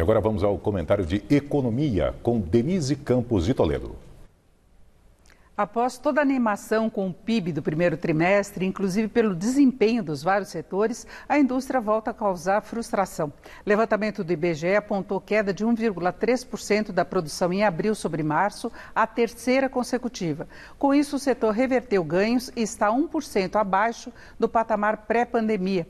E agora vamos ao comentário de economia com Denise Campos de Toledo. Após toda a animação com o PIB do primeiro trimestre, inclusive pelo desempenho dos vários setores, a indústria volta a causar frustração. Levantamento do IBGE apontou queda de 1,3% da produção em abril sobre março, a terceira consecutiva. Com isso, o setor reverteu ganhos e está 1% abaixo do patamar pré-pandemia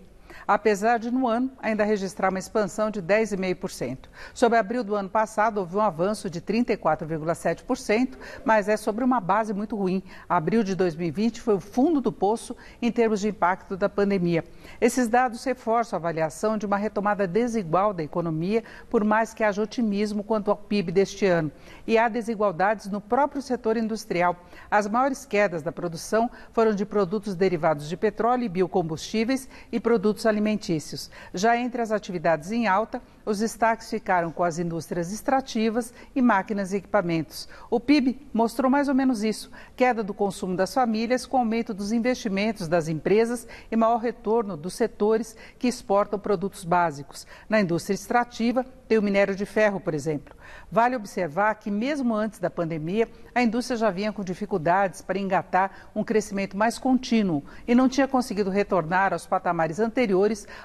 apesar de no ano ainda registrar uma expansão de 10,5%. Sobre abril do ano passado, houve um avanço de 34,7%, mas é sobre uma base muito ruim. Abril de 2020 foi o fundo do poço em termos de impacto da pandemia. Esses dados reforçam a avaliação de uma retomada desigual da economia, por mais que haja otimismo quanto ao PIB deste ano. E há desigualdades no próprio setor industrial. As maiores quedas da produção foram de produtos derivados de petróleo e biocombustíveis e produtos produtos alimentícios. Já entre as atividades em alta, os destaques ficaram com as indústrias extrativas e máquinas e equipamentos. O PIB mostrou mais ou menos isso: queda do consumo das famílias, com aumento dos investimentos das empresas e maior retorno dos setores que exportam produtos básicos. Na indústria extrativa, tem o minério de ferro, por exemplo. Vale observar que, mesmo antes da pandemia, a indústria já vinha com dificuldades para engatar um crescimento mais contínuo e não tinha conseguido retornar aos patamares anteriores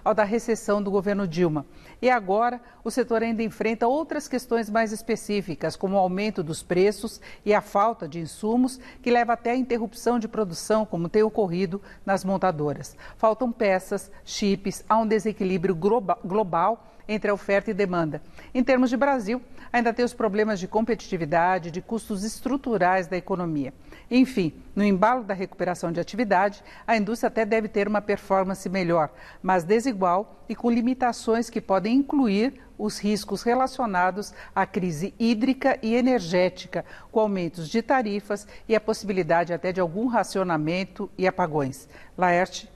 ao da recessão do governo Dilma. E agora, o setor ainda enfrenta outras questões mais específicas, como o aumento dos preços e a falta de insumos, que leva até a interrupção de produção, como tem ocorrido nas montadoras. Faltam peças, chips, há um desequilíbrio global entre a oferta e demanda. Em termos de Brasil, ainda tem os problemas de competitividade, de custos estruturais da economia. Enfim, no embalo da recuperação de atividade, a indústria até deve ter uma performance melhor, mas desigual e com limitações que podem incluir os riscos relacionados à crise hídrica e energética, com aumentos de tarifas e a possibilidade até de algum racionamento e apagões. Laerte.